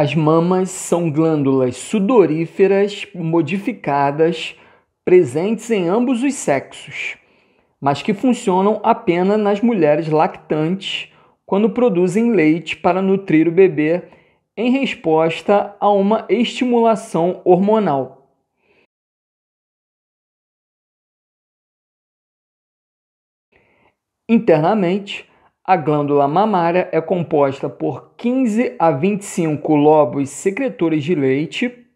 As mamas são glândulas sudoríferas modificadas presentes em ambos os sexos, mas que funcionam apenas nas mulheres lactantes quando produzem leite para nutrir o bebê em resposta a uma estimulação hormonal. Internamente, a glândula mamária é composta por 15 a 25 lobos secretores de leite,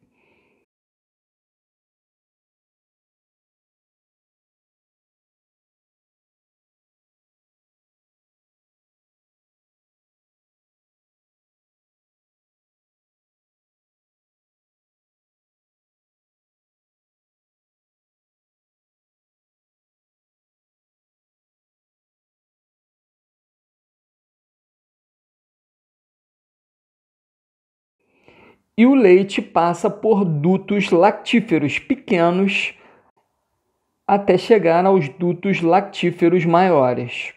e o leite passa por dutos lactíferos pequenos até chegar aos dutos lactíferos maiores.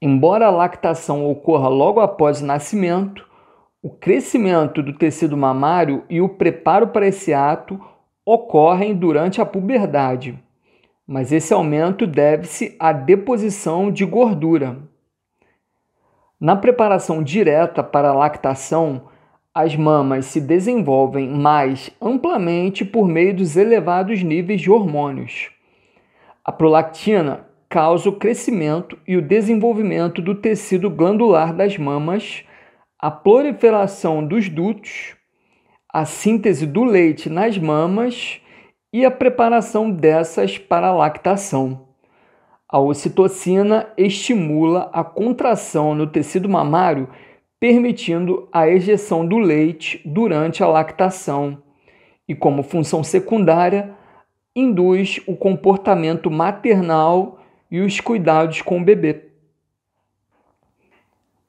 Embora a lactação ocorra logo após o nascimento, o crescimento do tecido mamário e o preparo para esse ato ocorrem durante a puberdade, mas esse aumento deve-se à deposição de gordura. Na preparação direta para a lactação, as mamas se desenvolvem mais amplamente por meio dos elevados níveis de hormônios. A prolactina causa o crescimento e o desenvolvimento do tecido glandular das mamas, a proliferação dos dutos, a síntese do leite nas mamas e a preparação dessas para a lactação. A ocitocina estimula a contração no tecido mamário, permitindo a ejeção do leite durante a lactação, e como função secundária, induz o comportamento maternal e os cuidados com o bebê.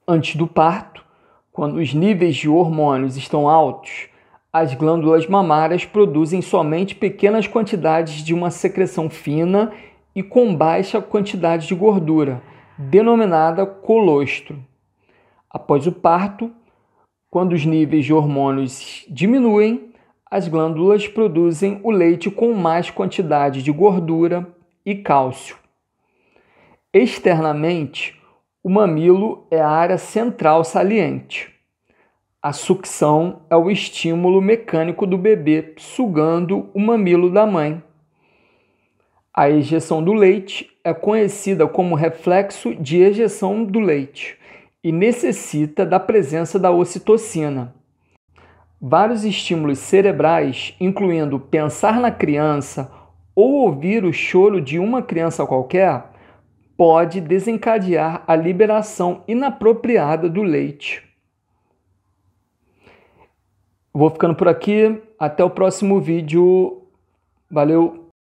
Antes do parto, quando os níveis de hormônios estão altos, as glândulas mamárias produzem somente pequenas quantidades de uma secreção fina e com baixa quantidade de gordura, denominada colostro. Após o parto, quando os níveis de hormônios diminuem, as glândulas produzem o leite com mais quantidade de gordura e cálcio. Externamente, o mamilo é a área central saliente. A sucção é o estímulo mecânico do bebê sugando o mamilo da mãe. A ejeção do leite é conhecida como reflexo de ejeção do leite e necessita da presença da ocitocina. Vários estímulos cerebrais, incluindo pensar na criança ou ouvir o choro de uma criança qualquer, pode desencadear a liberação inapropriada do leite. Vou ficando por aqui. Até o próximo vídeo. Valeu!